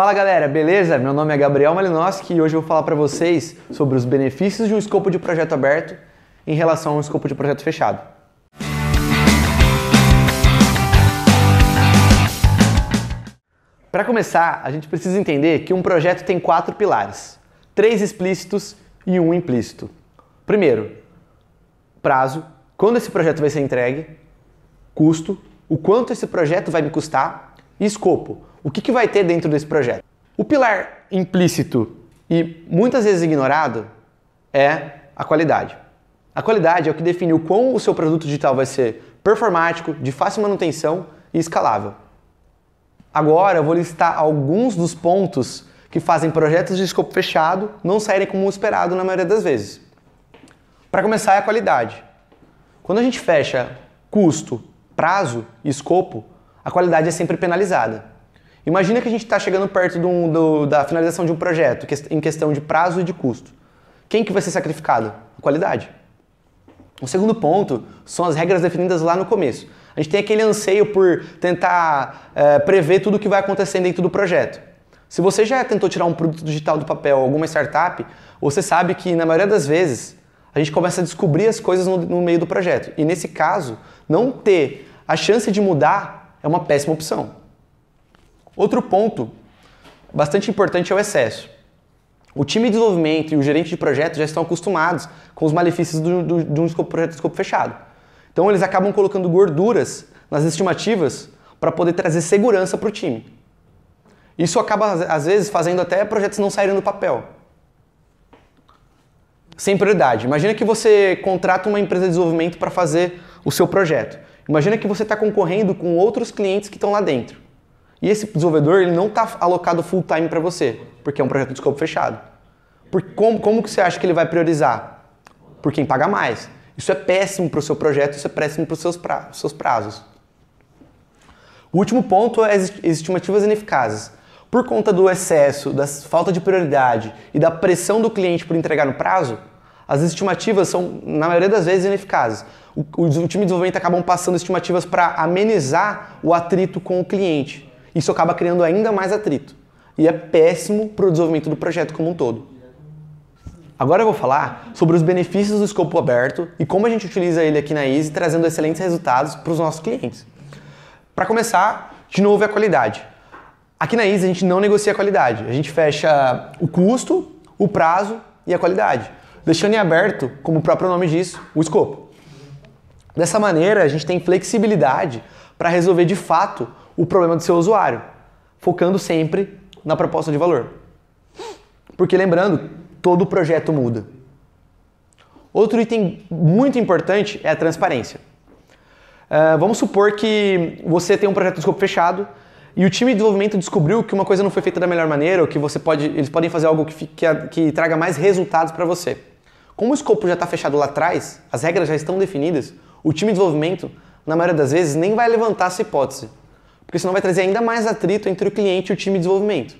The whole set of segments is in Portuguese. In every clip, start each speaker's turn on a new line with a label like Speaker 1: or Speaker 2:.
Speaker 1: Fala galera, beleza? Meu nome é Gabriel Malinowski e hoje eu vou falar para vocês sobre os benefícios de um escopo de projeto aberto em relação a um escopo de projeto fechado. Para começar, a gente precisa entender que um projeto tem quatro pilares: três explícitos e um implícito. Primeiro, prazo, quando esse projeto vai ser entregue, custo, o quanto esse projeto vai me custar e escopo, o que, que vai ter dentro desse projeto? O pilar implícito e muitas vezes ignorado é a qualidade. A qualidade é o que define o quão o seu produto digital vai ser performático, de fácil manutenção e escalável. Agora eu vou listar alguns dos pontos que fazem projetos de escopo fechado não saírem como esperado na maioria das vezes. Para começar, é a qualidade. Quando a gente fecha custo, prazo e escopo, a qualidade é sempre penalizada. Imagina que a gente está chegando perto do, do, da finalização de um projeto em questão de prazo e de custo. Quem que vai ser sacrificado? A qualidade. O segundo ponto são as regras definidas lá no começo. A gente tem aquele anseio por tentar é, prever tudo o que vai acontecer dentro do projeto. Se você já tentou tirar um produto digital do papel, alguma startup, você sabe que na maioria das vezes a gente começa a descobrir as coisas no, no meio do projeto. E nesse caso, não ter a chance de mudar é uma péssima opção. Outro ponto bastante importante é o excesso. O time de desenvolvimento e o gerente de projeto já estão acostumados com os malefícios do, do, de um escopo, projeto de escopo fechado. Então eles acabam colocando gorduras nas estimativas para poder trazer segurança para o time. Isso acaba, às vezes, fazendo até projetos não saírem do papel. Sem prioridade. Imagina que você contrata uma empresa de desenvolvimento para fazer o seu projeto. Imagina que você está concorrendo com outros clientes que estão lá dentro. E esse desenvolvedor ele não está alocado full time para você, porque é um projeto de escopo fechado. Por, como, como que você acha que ele vai priorizar? Por quem paga mais. Isso é péssimo para o seu projeto, isso é péssimo para os seus, pra, seus prazos. O último ponto é as estimativas ineficazes. Por conta do excesso, da falta de prioridade e da pressão do cliente por entregar no prazo, as estimativas são, na maioria das vezes, ineficazes. O, o, o time de desenvolvimento acabam passando estimativas para amenizar o atrito com o cliente. Isso acaba criando ainda mais atrito. E é péssimo para o desenvolvimento do projeto como um todo. Agora eu vou falar sobre os benefícios do escopo aberto e como a gente utiliza ele aqui na Easy, trazendo excelentes resultados para os nossos clientes. Para começar, de novo, é a qualidade. Aqui na Easy a gente não negocia a qualidade, a gente fecha o custo, o prazo e a qualidade, deixando em aberto, como o próprio nome diz, o escopo. Dessa maneira, a gente tem flexibilidade para resolver de fato o problema do seu usuário, focando sempre na proposta de valor. Porque lembrando, todo projeto muda. Outro item muito importante é a transparência. Uh, vamos supor que você tem um projeto de escopo fechado e o time de desenvolvimento descobriu que uma coisa não foi feita da melhor maneira ou que você pode, eles podem fazer algo que, que, que traga mais resultados para você. Como o escopo já está fechado lá atrás, as regras já estão definidas, o time de desenvolvimento, na maioria das vezes, nem vai levantar essa hipótese, porque senão vai trazer ainda mais atrito entre o cliente e o time de desenvolvimento.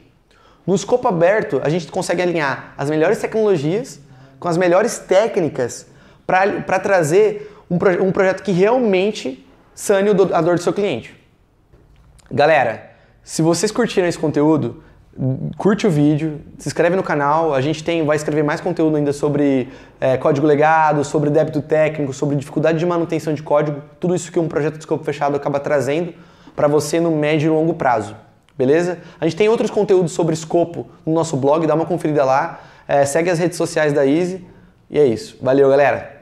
Speaker 1: No escopo aberto, a gente consegue alinhar as melhores tecnologias com as melhores técnicas para trazer um, proje um, projeto que realmente sane a dor do seu cliente. Galera, se vocês curtiram esse conteúdo, curte o vídeo, se inscreve no canal. A gente tem, vai escrever mais conteúdo ainda sobre é, código legado, sobre débito técnico, sobre dificuldade de manutenção de código. Tudo isso que um projeto de escopo fechado acaba trazendo para você no médio e longo prazo. Beleza? A gente tem outros conteúdos sobre escopo no nosso blog, dá uma conferida lá. É, segue as redes sociais da Easy. E é isso. Valeu, galera!